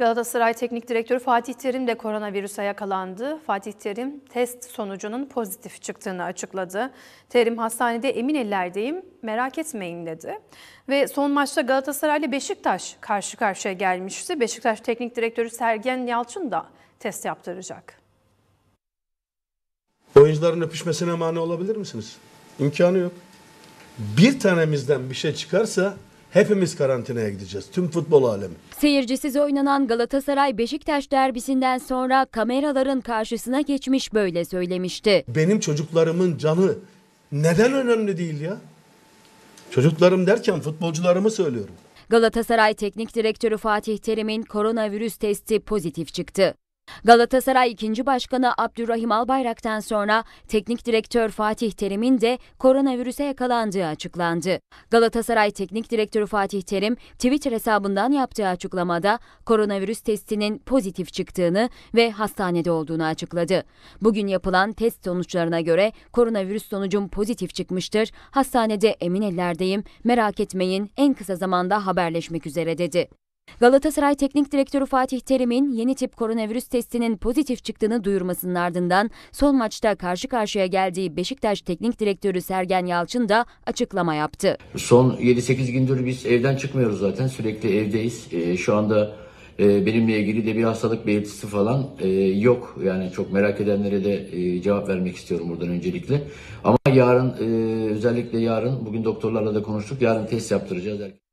Galatasaray Teknik Direktörü Fatih Terim de koronavirüse yakalandı. Fatih Terim test sonucunun pozitif çıktığını açıkladı. Terim hastanede emin ellerdeyim merak etmeyin dedi. Ve son maçta Galatasaray ile Beşiktaş karşı karşıya gelmişti. Beşiktaş Teknik Direktörü Sergen Yalçın da test yaptıracak. Oyuncuların öpüşmesine mani olabilir misiniz? İmkanı yok. Bir tanemizden bir şey çıkarsa Hepimiz karantinaya gideceğiz. Tüm futbol alemi. Seyircisiz oynanan Galatasaray Beşiktaş derbisinden sonra kameraların karşısına geçmiş böyle söylemişti. Benim çocuklarımın canı neden önemli değil ya? Çocuklarım derken futbolcularımı söylüyorum. Galatasaray Teknik Direktörü Fatih Terim'in koronavirüs testi pozitif çıktı. Galatasaray 2. Başkanı Abdurrahim Albayrak'tan sonra teknik direktör Fatih Terim'in de koronavirüse yakalandığı açıklandı. Galatasaray teknik direktörü Fatih Terim Twitter hesabından yaptığı açıklamada koronavirüs testinin pozitif çıktığını ve hastanede olduğunu açıkladı. Bugün yapılan test sonuçlarına göre koronavirüs sonucum pozitif çıkmıştır. Hastanede emin ellerdeyim. Merak etmeyin. En kısa zamanda haberleşmek üzere dedi. Galatasaray Teknik Direktörü Fatih Terim'in yeni tip koronavirüs testinin pozitif çıktığını duyurmasının ardından son maçta karşı karşıya geldiği Beşiktaş Teknik Direktörü Sergen Yalçın da açıklama yaptı. Son 7-8 gündür biz evden çıkmıyoruz zaten sürekli evdeyiz. Ee, şu anda e, benimle ilgili de bir hastalık belirtisi falan e, yok. Yani çok merak edenlere de e, cevap vermek istiyorum buradan öncelikle. Ama yarın özellikle yarın bugün doktorlarla da konuştuk yarın test yaptıracağız.